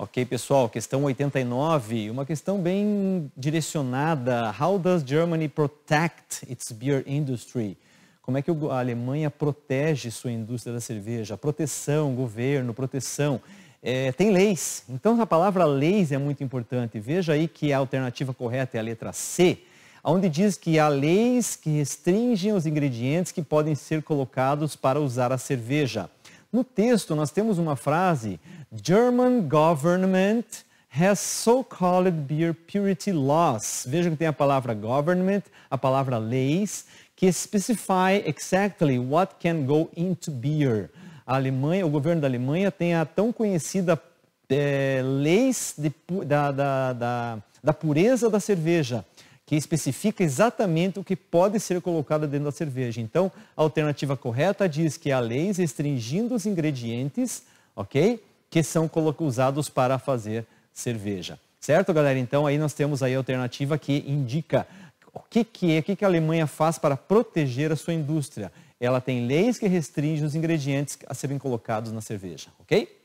Ok, pessoal, questão 89, uma questão bem direcionada. How does Germany protect its beer industry? Como é que a Alemanha protege sua indústria da cerveja? Proteção, governo, proteção. É, tem leis. Então, a palavra leis é muito importante. Veja aí que a alternativa correta é a letra C, onde diz que há leis que restringem os ingredientes que podem ser colocados para usar a cerveja. No texto, nós temos uma frase German government has so-called beer purity laws. Vejam que tem a palavra government, a palavra leis, que specify exactly what can go into beer. A Alemanha, o governo da Alemanha tem a tão conhecida é, leis de, da, da, da, da pureza da cerveja, que especifica exatamente o que pode ser colocado dentro da cerveja. Então, a alternativa correta diz que há leis restringindo os ingredientes, ok? que são usados para fazer cerveja. Certo, galera? Então aí nós temos aí a alternativa que indica o que, que é, o que, que a Alemanha faz para proteger a sua indústria. Ela tem leis que restringem os ingredientes a serem colocados na cerveja, ok?